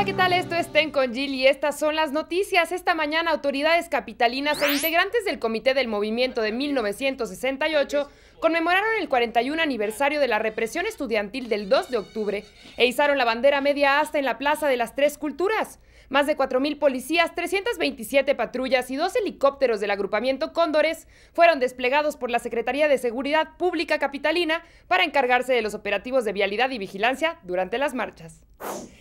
Hola, ¿qué tal? Esto es Ten con Jill y estas son las noticias. Esta mañana autoridades capitalinas e integrantes del Comité del Movimiento de 1968 conmemoraron el 41 aniversario de la represión estudiantil del 2 de octubre e izaron la bandera media asta en la Plaza de las Tres Culturas. Más de 4.000 policías, 327 patrullas y dos helicópteros del agrupamiento Cóndores fueron desplegados por la Secretaría de Seguridad Pública Capitalina para encargarse de los operativos de vialidad y vigilancia durante las marchas.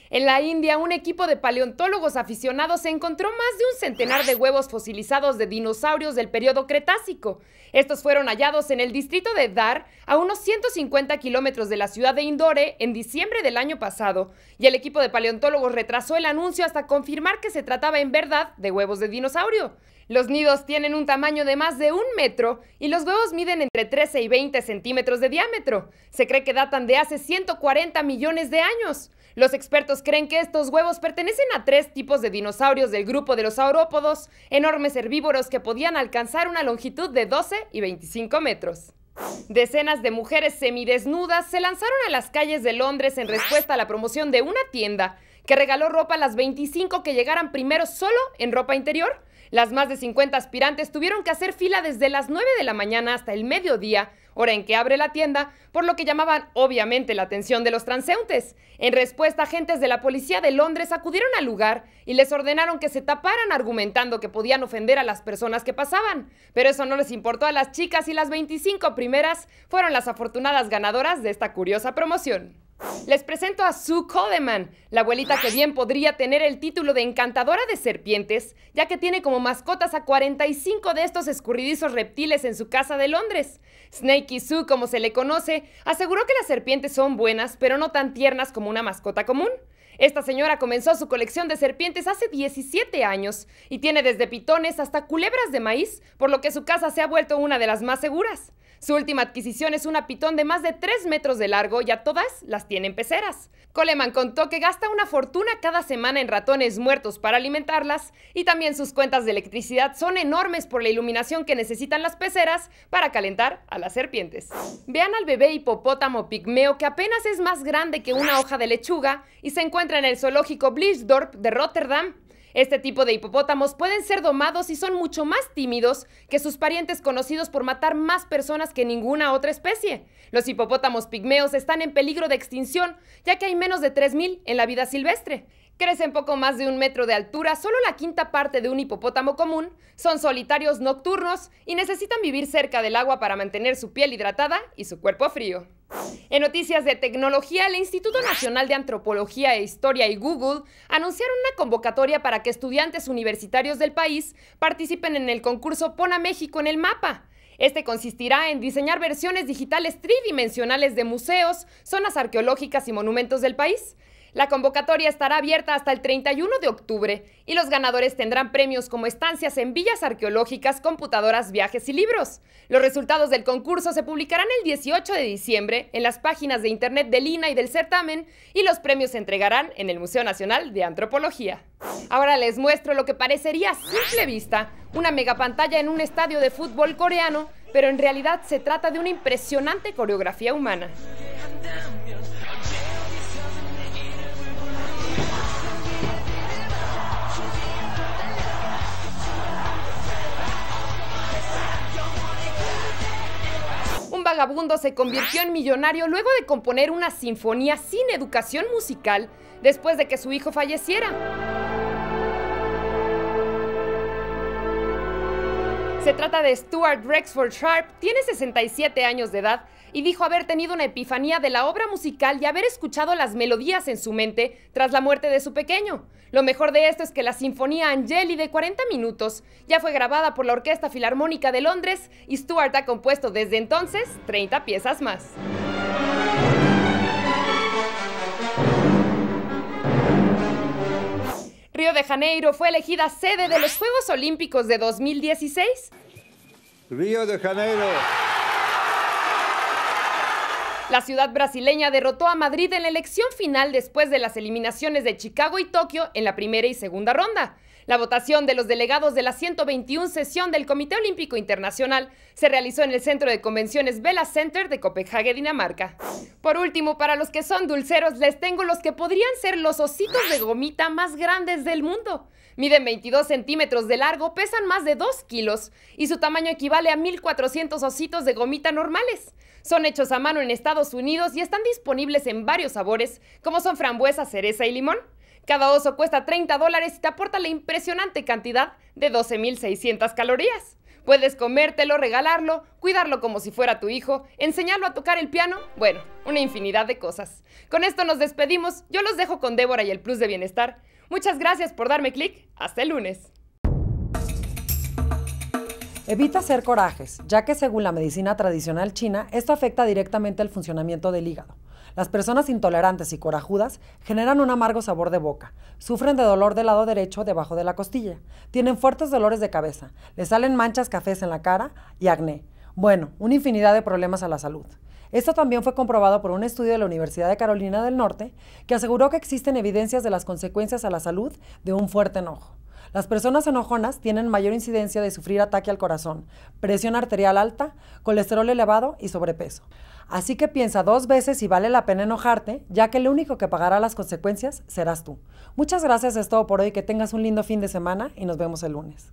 En la India, un equipo de paleontólogos aficionados encontró más de un centenar de huevos fosilizados de dinosaurios del periodo Cretácico. Estos fueron hallados en el distrito de Dar, a unos 150 kilómetros de la ciudad de Indore, en diciembre del año pasado, y el equipo de paleontólogos retrasó el anuncio hasta confirmar que se trataba en verdad de huevos de dinosaurio. Los nidos tienen un tamaño de más de un metro y los huevos miden entre 13 y 20 centímetros de diámetro. Se cree que datan de hace 140 millones de años. Los expertos creen que estos huevos pertenecen a tres tipos de dinosaurios del grupo de los saurópodos, enormes herbívoros que podían alcanzar una longitud de 12 y 25 metros. Decenas de mujeres semidesnudas se lanzaron a las calles de Londres en respuesta a la promoción de una tienda que regaló ropa a las 25 que llegaran primero solo en ropa interior las más de 50 aspirantes tuvieron que hacer fila desde las 9 de la mañana hasta el mediodía, hora en que abre la tienda, por lo que llamaban obviamente la atención de los transeúntes. En respuesta, agentes de la policía de Londres acudieron al lugar y les ordenaron que se taparan argumentando que podían ofender a las personas que pasaban. Pero eso no les importó a las chicas y las 25 primeras fueron las afortunadas ganadoras de esta curiosa promoción. Les presento a Sue Coleman, la abuelita que bien podría tener el título de encantadora de serpientes, ya que tiene como mascotas a 45 de estos escurridizos reptiles en su casa de Londres. Snakey Sue, como se le conoce, aseguró que las serpientes son buenas, pero no tan tiernas como una mascota común. Esta señora comenzó su colección de serpientes hace 17 años y tiene desde pitones hasta culebras de maíz, por lo que su casa se ha vuelto una de las más seguras. Su última adquisición es una pitón de más de 3 metros de largo y a todas las tienen peceras. Coleman contó que gasta una fortuna cada semana en ratones muertos para alimentarlas y también sus cuentas de electricidad son enormes por la iluminación que necesitan las peceras para calentar a las serpientes. Vean al bebé hipopótamo pigmeo que apenas es más grande que una hoja de lechuga y se encuentra en el zoológico Bliesdorp de Rotterdam este tipo de hipopótamos pueden ser domados y son mucho más tímidos que sus parientes conocidos por matar más personas que ninguna otra especie. Los hipopótamos pigmeos están en peligro de extinción, ya que hay menos de 3.000 en la vida silvestre. Crecen poco más de un metro de altura, solo la quinta parte de un hipopótamo común, son solitarios nocturnos y necesitan vivir cerca del agua para mantener su piel hidratada y su cuerpo frío. En noticias de tecnología, el Instituto Nacional de Antropología e Historia y Google anunciaron una convocatoria para que estudiantes universitarios del país participen en el concurso Pon a México en el mapa. Este consistirá en diseñar versiones digitales tridimensionales de museos, zonas arqueológicas y monumentos del país. La convocatoria estará abierta hasta el 31 de octubre y los ganadores tendrán premios como estancias en villas arqueológicas, computadoras, viajes y libros. Los resultados del concurso se publicarán el 18 de diciembre en las páginas de internet del INA y del certamen y los premios se entregarán en el Museo Nacional de Antropología. Ahora les muestro lo que parecería a simple vista, una megapantalla en un estadio de fútbol coreano, pero en realidad se trata de una impresionante coreografía humana. vagabundo se convirtió en millonario luego de componer una sinfonía sin educación musical después de que su hijo falleciera. Se trata de Stuart Rexford Sharp, tiene 67 años de edad y dijo haber tenido una epifanía de la obra musical y haber escuchado las melodías en su mente tras la muerte de su pequeño. Lo mejor de esto es que la Sinfonía Angeli de 40 minutos ya fue grabada por la Orquesta Filarmónica de Londres y Stuart ha compuesto desde entonces 30 piezas más. Río de Janeiro fue elegida sede de los Juegos Olímpicos de 2016. Río de Janeiro. La ciudad brasileña derrotó a Madrid en la elección final después de las eliminaciones de Chicago y Tokio en la primera y segunda ronda. La votación de los delegados de la 121 sesión del Comité Olímpico Internacional se realizó en el Centro de Convenciones Vela Center de Copenhague, Dinamarca. Por último, para los que son dulceros, les tengo los que podrían ser los ositos de gomita más grandes del mundo. Miden 22 centímetros de largo, pesan más de 2 kilos y su tamaño equivale a 1.400 ositos de gomita normales. Son hechos a mano en Estados Unidos y están disponibles en varios sabores, como son frambuesa, cereza y limón. Cada oso cuesta 30 dólares y te aporta la impresionante cantidad de 12.600 calorías. Puedes comértelo, regalarlo, cuidarlo como si fuera tu hijo, enseñarlo a tocar el piano, bueno, una infinidad de cosas. Con esto nos despedimos, yo los dejo con Débora y el Plus de Bienestar. Muchas gracias por darme clic, hasta el lunes. Evita hacer corajes, ya que según la medicina tradicional china, esto afecta directamente al funcionamiento del hígado. Las personas intolerantes y corajudas generan un amargo sabor de boca, sufren de dolor del lado derecho debajo de la costilla, tienen fuertes dolores de cabeza, les salen manchas cafés en la cara y acné. Bueno, una infinidad de problemas a la salud. Esto también fue comprobado por un estudio de la Universidad de Carolina del Norte que aseguró que existen evidencias de las consecuencias a la salud de un fuerte enojo. Las personas enojonas tienen mayor incidencia de sufrir ataque al corazón, presión arterial alta, colesterol elevado y sobrepeso. Así que piensa dos veces si vale la pena enojarte, ya que el único que pagará las consecuencias serás tú. Muchas gracias, es todo por hoy, que tengas un lindo fin de semana y nos vemos el lunes.